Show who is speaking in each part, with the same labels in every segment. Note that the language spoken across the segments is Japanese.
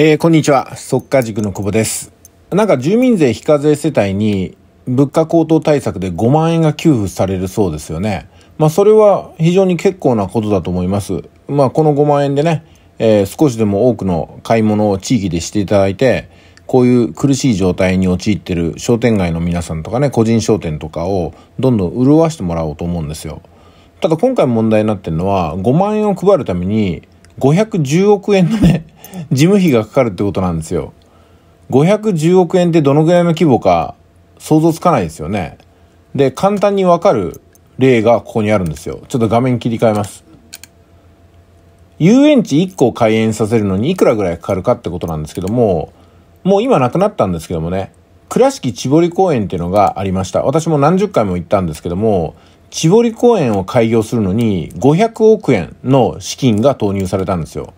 Speaker 1: えー、こんにちは。速稼塾の久保です。なんか住民税非課税世帯に物価高騰対策で5万円が給付されるそうですよね。まあそれは非常に結構なことだと思います。まあこの5万円でね、えー、少しでも多くの買い物を地域でしていただいて、こういう苦しい状態に陥ってる商店街の皆さんとかね、個人商店とかをどんどん潤わしてもらおうと思うんですよ。ただ今回問題になってるのは5万円を配るために510億円のね、事務費がかかるってことなんですよ。510億円ってどのぐらいの規模か想像つかないですよね。で、簡単にわかる例がここにあるんですよ。ちょっと画面切り替えます。遊園地1個開園させるのにいくらぐらいかかるかってことなんですけども、もう今なくなったんですけどもね、倉敷千堀公園っていうのがありました。私も何十回も行ったんですけども、千堀公園を開業するのに500億円の資金が投入されたんですよ。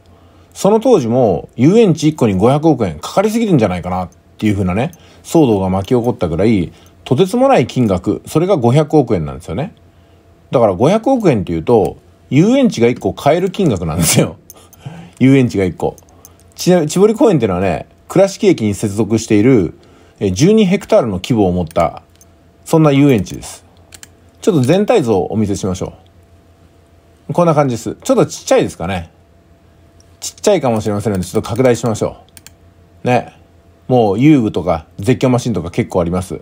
Speaker 1: その当時も遊園地1個に500億円かかりすぎるんじゃないかなっていうふうなね、騒動が巻き起こったぐらい、とてつもない金額、それが500億円なんですよね。だから500億円っていうと、遊園地が1個買える金額なんですよ。遊園地が1個。ち千堀公園っていうのはね、倉敷駅に接続している12ヘクタールの規模を持った、そんな遊園地です。ちょっと全体像をお見せしましょう。こんな感じです。ちょっとちっちゃいですかね。ちっちゃいかもしれませんので、ちょっと拡大しましょう。ね。もう遊具とか絶叫マシンとか結構あります。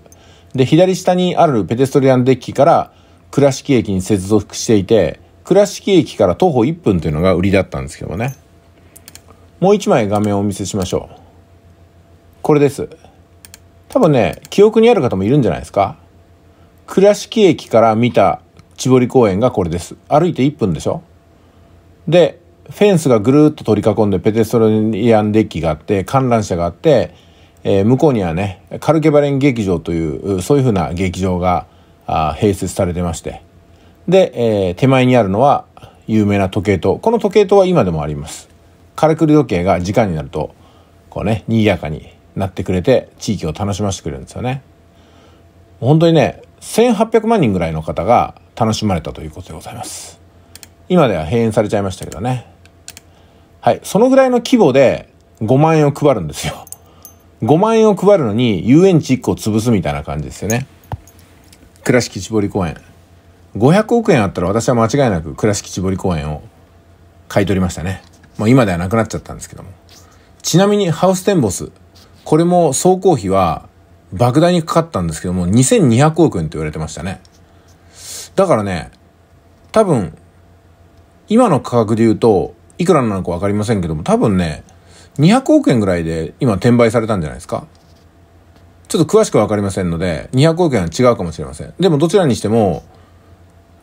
Speaker 1: で、左下にあるペデストリアンデッキから倉敷駅に接続していて、倉敷駅から徒歩1分というのが売りだったんですけどもね。もう1枚画面をお見せしましょう。これです。多分ね、記憶にある方もいるんじゃないですか。倉敷駅から見た千堀公園がこれです。歩いて1分でしょで、フェンスがぐるっと取り囲んでペテストリアンデッキがあって観覧車があって、えー、向こうにはねカルケバレン劇場というそういうふうな劇場があ併設されてましてで、えー、手前にあるのは有名な時計塔この時計塔は今でもありますカラクリ時計が時間になるとこうね賑やかになってくれて地域を楽しませてくれるんですよね本当にね1800万人ぐらいの方が楽しまれたということでございます今では閉園されちゃいましたけどねはい。そのぐらいの規模で5万円を配るんですよ。5万円を配るのに遊園地1個潰すみたいな感じですよね。倉敷千堀公園。500億円あったら私は間違いなく倉敷千堀公園を買い取りましたね。もう今ではなくなっちゃったんですけども。ちなみにハウステンボス。これも総工費は莫大にかかったんですけども、2200億円って言われてましたね。だからね、多分、今の価格で言うと、いくらなのか分かりませんけども、多分ね、200億円ぐらいで今転売されたんじゃないですか。ちょっと詳しく分かりませんので、200億円は違うかもしれません。でもどちらにしても、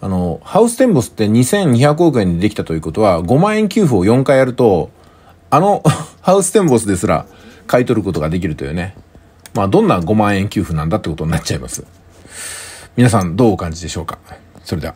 Speaker 1: あの、ハウステンボスって2200億円でできたということは、5万円給付を4回やると、あの ハウステンボスですら買い取ることができるというね。まあ、どんな5万円給付なんだってことになっちゃいます。皆さんどうお感じでしょうかそれでは。